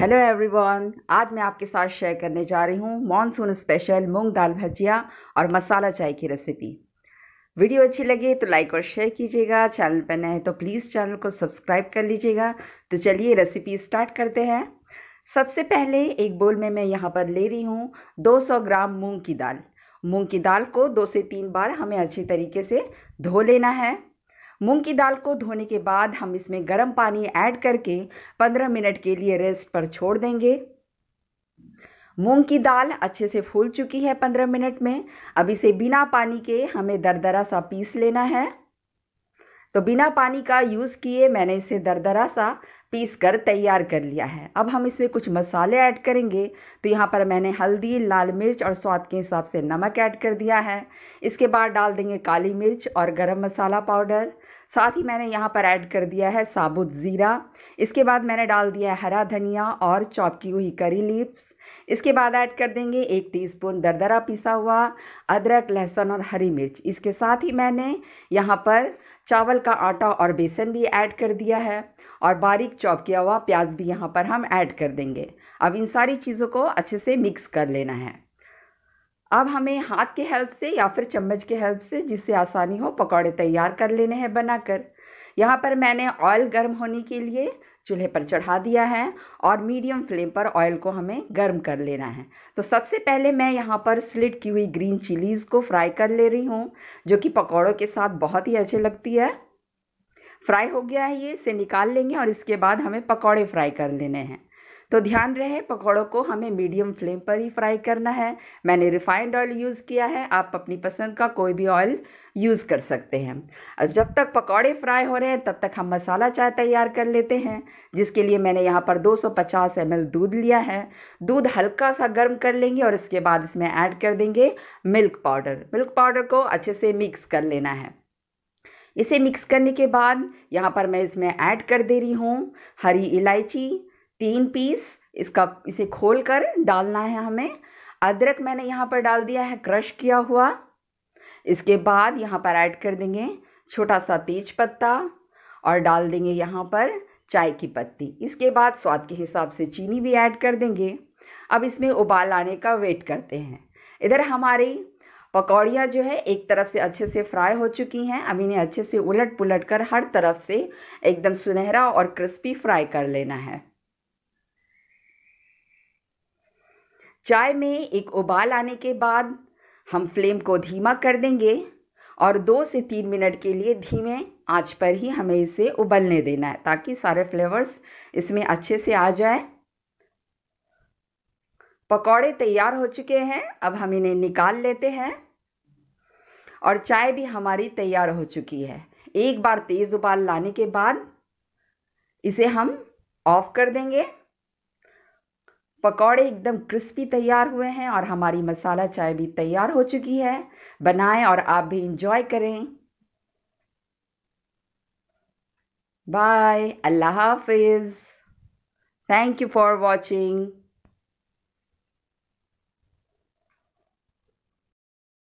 hello everyone आज मैं आपके साथ शेयर करने जा रही हूँ मॉनसून स्पेशल मूंग दाल भजिया और मसाला चाय की रेसिपी वीडियो अच्छी लगे तो लाइक और शेयर कीजिएगा चैनल पर नए तो प्लीज़ चैनल को सब्सक्राइब कर लीजिएगा तो चलिए रेसिपी स्टार्ट करते हैं सबसे पहले एक बोल में मैं यहाँ पर ले रही हूँ दो ग्राम मूँग की दाल मूँग की दाल को दो से तीन बार हमें अच्छी तरीके से धो लेना है मूंग की दाल को धोने के बाद हम इसमें गर्म पानी ऐड करके 15 मिनट के लिए रेस्ट पर छोड़ देंगे मूंग की दाल अच्छे से फूल चुकी है 15 मिनट में अब इसे बिना पानी के हमें दरदरा सा पीस लेना है तो बिना पानी का यूज़ किए मैंने इसे दरदरा सा पीस कर तैयार कर लिया है अब हम इसमें कुछ मसाले ऐड करेंगे तो यहाँ पर मैंने हल्दी लाल मिर्च और स्वाद के हिसाब से नमक ऐड कर दिया है इसके बाद डाल देंगे काली मिर्च और गरम मसाला पाउडर साथ ही मैंने यहाँ पर ऐड कर दिया है साबुत ज़ीरा इसके बाद मैंने डाल दिया है हरा धनिया और चॉप की हुई करी लीव्स इसके बाद ऐड कर देंगे एक टीस्पून दरदरा पिसा हुआ अदरक लहसुन और हरी मिर्च इसके साथ ही मैंने यहाँ पर चावल का आटा और बेसन भी ऐड कर दिया है और बारीक चॉप किया हुआ प्याज भी यहाँ पर हम ऐड कर देंगे अब इन सारी चीज़ों को अच्छे से मिक्स कर लेना है अब हमें हाथ के हेल्प से या फिर चम्मच के हेल्प से जिससे आसानी हो पकौड़े तैयार कर लेने हैं बनाकर यहाँ पर मैंने ऑयल गर्म होने के लिए चूल्हे पर चढ़ा दिया है और मीडियम फ्लेम पर ऑयल को हमें गर्म कर लेना है तो सबसे पहले मैं यहाँ पर स्लिट की हुई ग्रीन चिलीज़ को फ्राई कर ले रही हूँ जो कि पकौड़ों के साथ बहुत ही अच्छी लगती है फ्राई हो गया है ये इसे निकाल लेंगे और इसके बाद हमें पकौड़े फ्राई कर लेने हैं तो ध्यान रहे पकौड़ों को हमें मीडियम फ्लेम पर ही फ्राई करना है मैंने रिफाइंड ऑयल यूज़ किया है आप अपनी पसंद का कोई भी ऑयल यूज़ कर सकते हैं और जब तक पकौड़े फ्राई हो रहे हैं तब तक हम मसाला चाय तैयार कर लेते हैं जिसके लिए मैंने यहाँ पर 250 ml दूध लिया है दूध हल्का सा गर्म कर लेंगे और इसके बाद इसमें ऐड कर देंगे मिल्क पाउडर मिल्क पाउडर को अच्छे से मिक्स कर लेना है इसे मिक्स करने के बाद यहाँ पर मैं इसमें ऐड कर दे रही हूँ हरी इलायची तीन पीस इसका इसे खोल कर डालना है हमें अदरक मैंने यहाँ पर डाल दिया है क्रश किया हुआ इसके बाद यहाँ पर ऐड कर देंगे छोटा सा तेज पत्ता और डाल देंगे यहाँ पर चाय की पत्ती इसके बाद स्वाद के हिसाब से चीनी भी ऐड कर देंगे अब इसमें उबाल आने का वेट करते हैं इधर हमारी पकौड़ियाँ जो है एक तरफ से अच्छे से फ्राई हो चुकी हैं अब इन्हें अच्छे से उलट पुलट कर हर तरफ से एकदम सुनहरा और क्रिस्पी फ्राई कर लेना है चाय में एक उबाल आने के बाद हम फ्लेम को धीमा कर देंगे और दो से तीन मिनट के लिए धीमे आंच पर ही हमें इसे उबलने देना है ताकि सारे फ्लेवर्स इसमें अच्छे से आ जाए पकौड़े तैयार हो चुके हैं अब हम इन्हें निकाल लेते हैं और चाय भी हमारी तैयार हो चुकी है एक बार तेज़ उबाल लाने के बाद इसे हम ऑफ़ कर देंगे पकौड़े एकदम क्रिस्पी तैयार हुए हैं और हमारी मसाला चाय भी तैयार हो चुकी है बनाएं और आप भी इंजॉय करें बाय अल्लाह हाफिज़ थैंक यू फॉर वॉचिंग